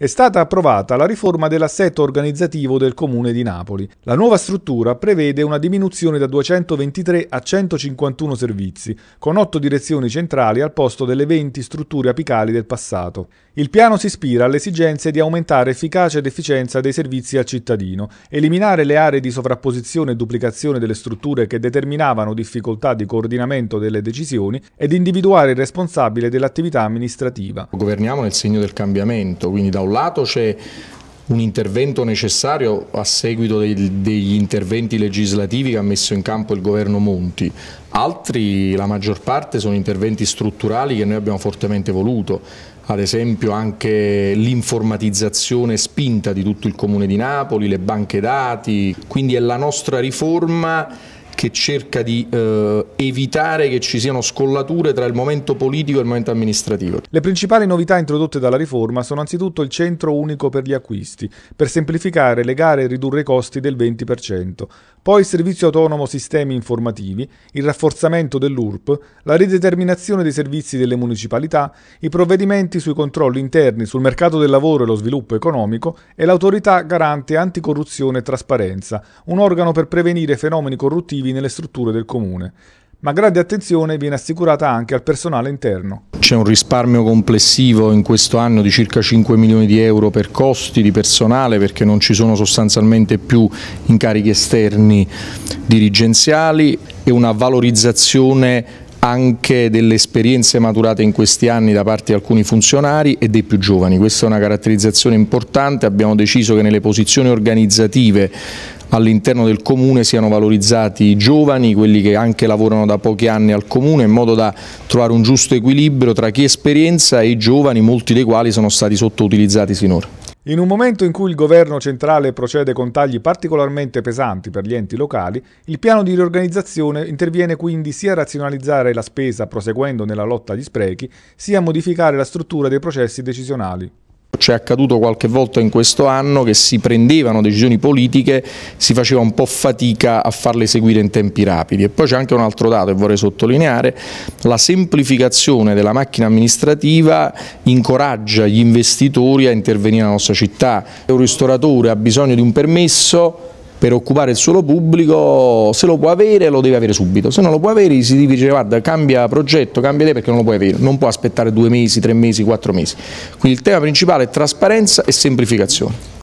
è stata approvata la riforma dell'assetto organizzativo del Comune di Napoli. La nuova struttura prevede una diminuzione da 223 a 151 servizi, con 8 direzioni centrali al posto delle 20 strutture apicali del passato. Il piano si ispira alle esigenze di aumentare efficacia ed efficienza dei servizi al cittadino, eliminare le aree di sovrapposizione e duplicazione delle strutture che determinavano difficoltà di coordinamento delle decisioni ed individuare il responsabile dell'attività amministrativa. Governiamo nel segno del cambiamento, quindi da un un lato c'è un intervento necessario a seguito dei, degli interventi legislativi che ha messo in campo il governo Monti, altri, la maggior parte, sono interventi strutturali che noi abbiamo fortemente voluto, ad esempio anche l'informatizzazione spinta di tutto il Comune di Napoli, le banche dati, quindi è la nostra riforma che cerca di eh, evitare che ci siano scollature tra il momento politico e il momento amministrativo. Le principali novità introdotte dalla riforma sono anzitutto il centro unico per gli acquisti, per semplificare le gare e ridurre i costi del 20%, poi il servizio autonomo sistemi informativi, il rafforzamento dell'URP, la rideterminazione dei servizi delle municipalità, i provvedimenti sui controlli interni sul mercato del lavoro e lo sviluppo economico e l'autorità garante anticorruzione e trasparenza, un organo per prevenire fenomeni corruttivi operativi nelle strutture del comune ma grande attenzione viene assicurata anche al personale interno. C'è un risparmio complessivo in questo anno di circa 5 milioni di euro per costi di personale perché non ci sono sostanzialmente più incarichi esterni dirigenziali e una valorizzazione anche delle esperienze maturate in questi anni da parte di alcuni funzionari e dei più giovani. Questa è una caratterizzazione importante, abbiamo deciso che nelle posizioni organizzative all'interno del Comune siano valorizzati i giovani, quelli che anche lavorano da pochi anni al Comune, in modo da trovare un giusto equilibrio tra chi ha esperienza e i giovani, molti dei quali sono stati sottoutilizzati sinora. In un momento in cui il governo centrale procede con tagli particolarmente pesanti per gli enti locali, il piano di riorganizzazione interviene quindi sia a razionalizzare la spesa proseguendo nella lotta agli sprechi, sia a modificare la struttura dei processi decisionali ci cioè, è accaduto qualche volta in questo anno che si prendevano decisioni politiche, si faceva un po' fatica a farle eseguire in tempi rapidi. E poi c'è anche un altro dato che vorrei sottolineare, la semplificazione della macchina amministrativa incoraggia gli investitori a intervenire nella nostra città. Un ristoratore ha bisogno di un permesso, per occupare il suolo pubblico, se lo può avere lo deve avere subito, se non lo può avere si dice guarda cambia progetto, cambia idea perché non lo puoi avere, non può aspettare due mesi, tre mesi, quattro mesi. Quindi il tema principale è trasparenza e semplificazione.